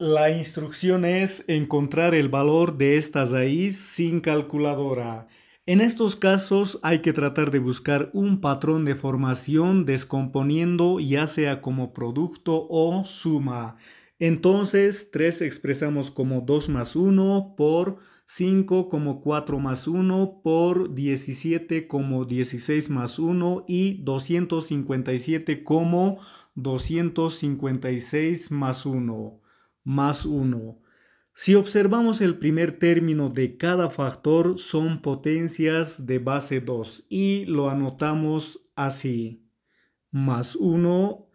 La instrucción es encontrar el valor de esta raíz sin calculadora. En estos casos hay que tratar de buscar un patrón de formación descomponiendo ya sea como producto o suma. Entonces 3 expresamos como 2 más 1 por 5 como 4 más 1 por 17 como 16 más 1 y 257 como 256 más 1 más 1. Si observamos el primer término de cada factor son potencias de base 2 y lo anotamos así. Más 1.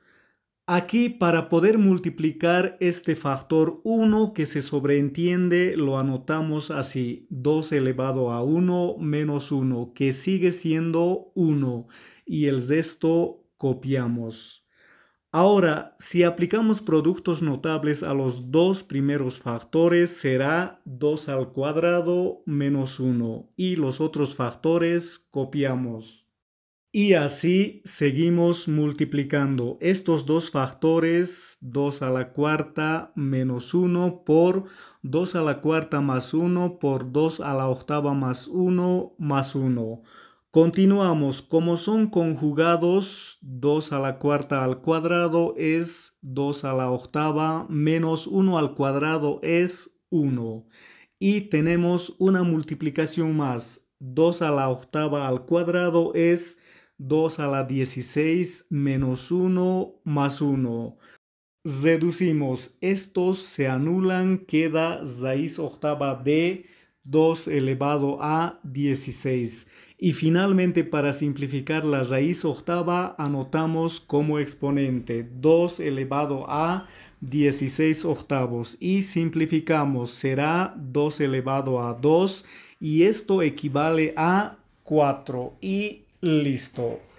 Aquí para poder multiplicar este factor 1 que se sobreentiende lo anotamos así. 2 elevado a 1 menos 1 que sigue siendo 1 y el resto copiamos. Ahora, si aplicamos productos notables a los dos primeros factores, será 2 al cuadrado menos 1 y los otros factores copiamos. Y así seguimos multiplicando estos dos factores, 2 a la cuarta menos 1 por 2 a la cuarta más 1 por 2 a la octava más 1 más 1. Continuamos, como son conjugados, 2 a la cuarta al cuadrado es 2 a la octava menos 1 al cuadrado es 1. Y tenemos una multiplicación más, 2 a la octava al cuadrado es 2 a la 16 menos 1 más 1. Reducimos, estos se anulan, queda raíz octava de 2 elevado a 16. Y finalmente, para simplificar la raíz octava, anotamos como exponente 2 elevado a 16 octavos. Y simplificamos, será 2 elevado a 2 y esto equivale a 4. Y listo.